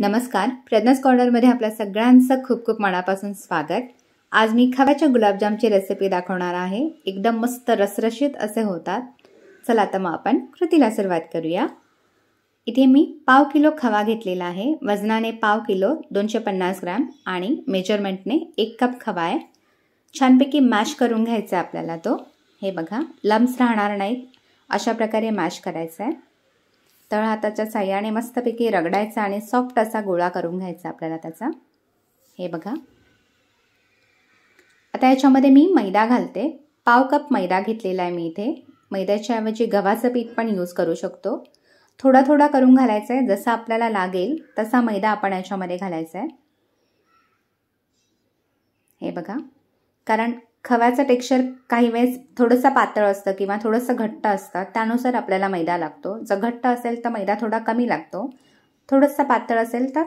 नमस्कार प्रज्ञास कॉर्नरमध्ये आपल्या सगळ्यांचं खूप खूप मनापासून स्वागत आज मी खव्याच्या गुलाबजामची रेसिपी दाखवणार आहे एकदम मस्त रसरशीत असे होतात चला आता मग आपण कृतीला सुरुवात करूया इथे मी पाव किलो खवा घेतलेला आहे वजनाने पाव किलो दोनशे पन्नास ग्रॅम आणि मेजरमेंटने एक कप खवा आहे छानपैकी मॅश करून घ्यायचा आहे आपल्याला तो हे बघा लम्स राहणार नाहीत अशा प्रकारे मॅश करायचा आहे हाताच्या साह्याने मस्तपैकी रगडायचा आणि सॉफ्ट असा गोळा करून घ्यायचा आपल्याला त्याचा हे बघा आता याच्यामध्ये मी मैदा घालते पाव कप मैदा घेतलेला आहे मी इथे मैद्याच्या गव्हाचं पीठ पण यूज करू शकतो थोडा थोडा करून घालायचा आहे जसा आपल्याला लागेल तसा मैदा आपण याच्यामध्ये घालायचा आहे हे बघा कारण खव्याचं टेक्स्चर काही वेळेस थोडंसं पातळ असतं किंवा थोडंसं घट्ट असतं त्यानुसार आपल्याला मैदा लागतो जर घट्ट असेल तर मैदा थोडा कमी लागतो थोडंसं पातळ असेल तर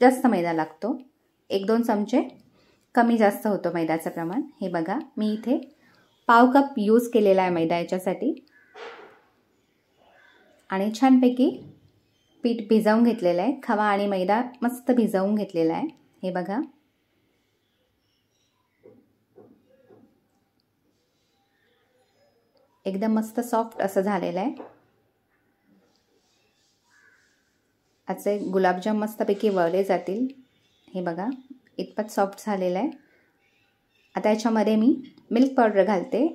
जास्त मैदा लागतो एक दोन चमचे कमी जास्त होतो मैद्याचं प्रमाण हे बघा मी इथे पाव कप यूज केलेला आहे मैदा याच्यासाठी आणि छानपैकी पीठ भिजवून घेतलेलं आहे खवा आणि मैदा मस्त भिजवून घेतलेला आहे हे बघा एकदम मस्त सॉफ्ट असं झालेलं आहे आजचे गुलाबजाम मस्तपैकी वळले जातील हे बघा इतपत सॉफ्ट झालेलं आहे आता याच्यामध्ये मी मिल्क पावडर घालते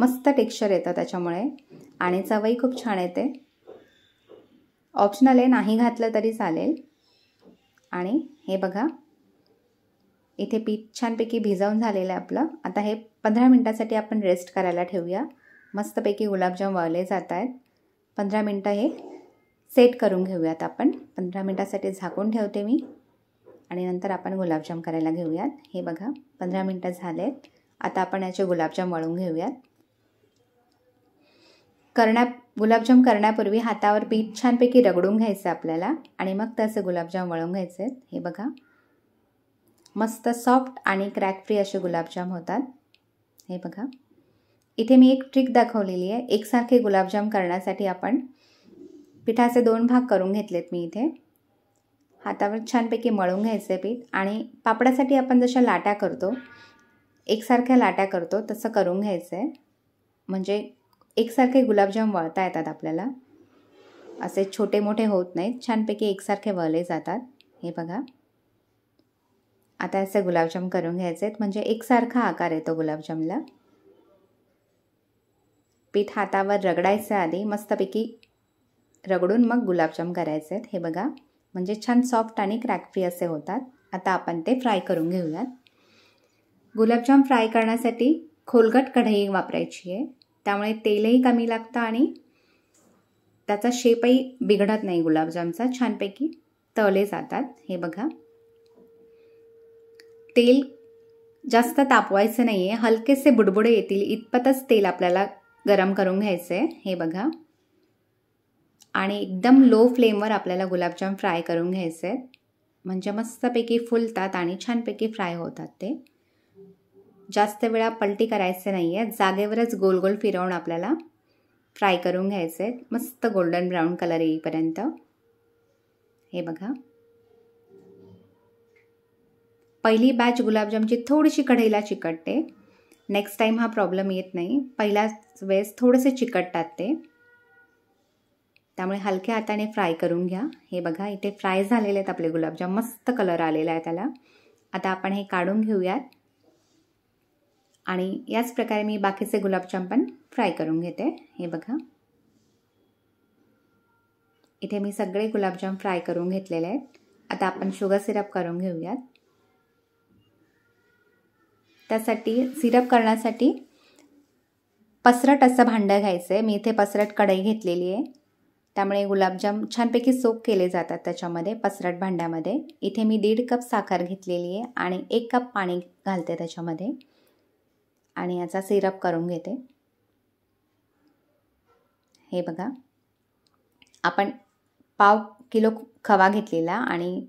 मस्त टेक्स्चर येतं त्याच्यामुळे आणि चवही खूप छान येते ऑप्शनल आहे नाही घातलं तरी चालेल आणि हे बघा इथे पीठ छानपैकी भिजवून झालेलं आहे आपलं आता हे पंधरा मिनटासाठी आपण रेस्ट करायला ठेवूया मस्तपैकी गुलाबजाम वाळले जात आहेत पंधरा मिनटं हे सेट करून घेऊयात आपण पंधरा मिनटासाठी झाकून ठेवते मी आणि नंतर आपण गुलाबजाम करायला घेऊयात हे बघा पंधरा मिनटं झाले आहेत आता आपण याचे गुलाबजाम वळून घेऊयात करण्या गुलाबजाम करण्यापूर्वी हातावर पीठ छानपैकी रगडून घ्यायचं आपल्याला आणि मग तसे गुलाबजाम वळून घ्यायचे आहेत हे बघा मस्त सॉफ्ट आणि क्रॅक फ्री असे गुलाबजाम होतात हे बघा इथे मी एक ट्रिक दाखवलेली आहे एकसारखे गुलाबजाम करण्यासाठी आपण पिठाचे दोन भाग करून घेतलेत मी इथे हातावर छानपैकी मळून घ्यायचे पीठ आणि पापडासाठी आपण जशा लाटा करतो एकसारख्या लाट्या करतो तसं करून घ्यायचं आहे म्हणजे एकसारखे गुलाबजाम वळता येतात आपल्याला असे छोटे मोठे होत नाहीत छानपैकी एकसारखे वळले जातात हे बघा आता असे गुलाबजाम करून घ्यायचे आहेत म्हणजे एकसारखा आकार येतो गुलाबजामला पीठ हातावर रगडायचं आधी मस्तपैकी रगडून मग गुलाबजाम करायचे आहेत हे बघा म्हणजे छान सॉफ्ट आणि क्रॅकफ्री असे होतात आता आपण ते फ्राय करून घेऊयात गुलाबजाम फ्राय करण्यासाठी खोलगट कढई वापरायची आहे त्यामुळे तेलही कमी लागतं आणि त्याचा शेपही बिघडत नाही गुलाबजामचा छानपैकी तळले जातात हे बघा तेल जास्त तापवायचं नाही आहे हलकेसे बुडबुडे येतील इतपतच तेल आपल्याला गरम करून घ्यायचं आहे हे बघा आणि एकदम लो फ्लेमवर आपल्याला गुलाबजाम फ्राय करून घ्यायचे आहेत म्हणजे मस्तपैकी फुलतात आणि छानपैकी फ्राय होतात ते जास्त वेळा पलटी करायचे नाही आहे जागेवरच गोल गोल फिरवून आपल्याला फ्राय करून घ्यायचे आहेत मस्त गोल्डन ब्राऊन कलर येईपर्यंत हे बघा पहिली बॅच गुलाबजामची थोडीशी कढईला चिकटते नेक्स्ट टाईम हा प्रॉब्लेम येत नाही पहिल्याच वेळेस थोडेसे चिकटतात ते त्यामुळे हलक्या हाताने फ्राय करून घ्या हे बघा इथे फ्राय झालेले आहेत आपले गुलाबजाम मस्त कलर आलेला आहे त्याला आता आपण हे काढून घेऊयात आणि याच प्रकारे मी बाकीचे गुलाबजाम पण फ्राय करून घेते हे बघा इथे मी सगळे गुलाबजाम फ्राय करून घेतलेले आहेत आता आपण शुगर सिरप करून घेऊयात त्यासाठी सिरप करण्यासाठी पसरट असं भांडं घ्यायचं आहे मी इथे पसरट कढई घेतलेली आहे त्यामुळे गुलाबजाम छानपैकी सोक केले जातात त्याच्यामध्ये पसरट भांड्यामध्ये इथे मी दीड कप साखर घेतलेली आहे आणि एक कप पाणी घालते त्याच्यामध्ये आणि याचा सिरप करून घेते हे बघा आपण पाव किलो खवा घेतलेला आणि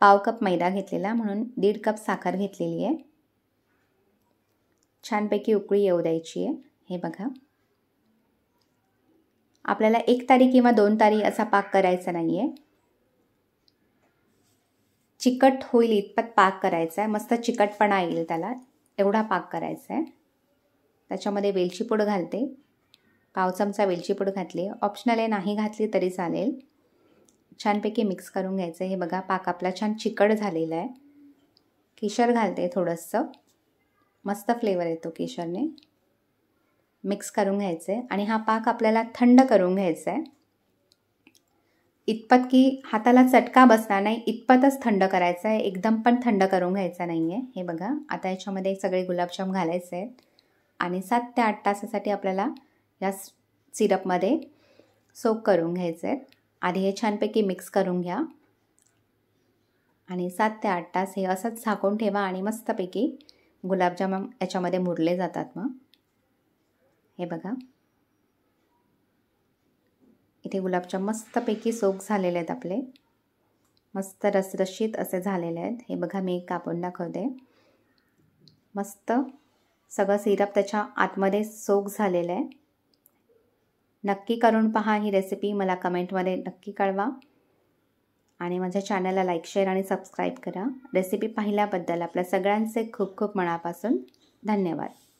पाव कप मैदा घेतलेला म्हणून दीड कप साखर घेतलेली आहे छानपैकी उकळी येऊ द्यायची आहे हे बघा आपल्याला एक तारी किंवा दोन तारी असा पाक करायचा नाही आहे चिकट होईल इतपत पाक करायचा आहे मस्त चिकटपणा येईल त्याला एवढा पाक करायचा आहे त्याच्यामध्ये वेलचीपूड घालते पाव चमचा वेलची घातली ऑप्शनल आहे नाही घातली तरी चालेल छानपैकी मिक्स करून घ्यायचं हे बघा पाक आपला छान चिकट झालेला आहे किशर घालते थोडंसं मस्त फ्लेवर येतो केशरने मिक्स करून घ्यायचं आहे आणि हा पाक आपल्याला थंड करून घ्यायचा आहे इतपत की हाताला चटका बसणार नाही इतपतच थंड करायचं आहे एकदम पण थंड करून घ्यायचा नाही आहे हे बघा आता याच्यामध्ये सगळे गुलाबजाम घालायचे आहेत आणि सात ते आठ तासासाठी आपल्याला या सिरपमध्ये सोक करून घ्यायचं आहेत आधी हे छानपैकी मिक्स करून घ्या आणि सात ते आठ तास हे असंच झाकून ठेवा आणि मस्तपैकी गुलाबजाम याच्यामध्ये मुरले जातात मग हे बघा इथे गुलाबजाम मस्तपैकी सोक झालेले आहेत आपले मस्त रसरशीत असे झालेले आहेत हे बघा मी कापून दाखवते मस्त सगळं सिरप त्याच्या आतमध्ये सोक झालेलं आहे नक्की करून पहा ही रेसिपी मला कमेंटमध्ये नक्की कळवा आणि माझ्या चॅनलला लाईक शेअर आणि सबस्क्राईब करा रेसिपी पाहिल्याबद्दल आपल्या सगळ्यांचे खूप खूप मनापासून धन्यवाद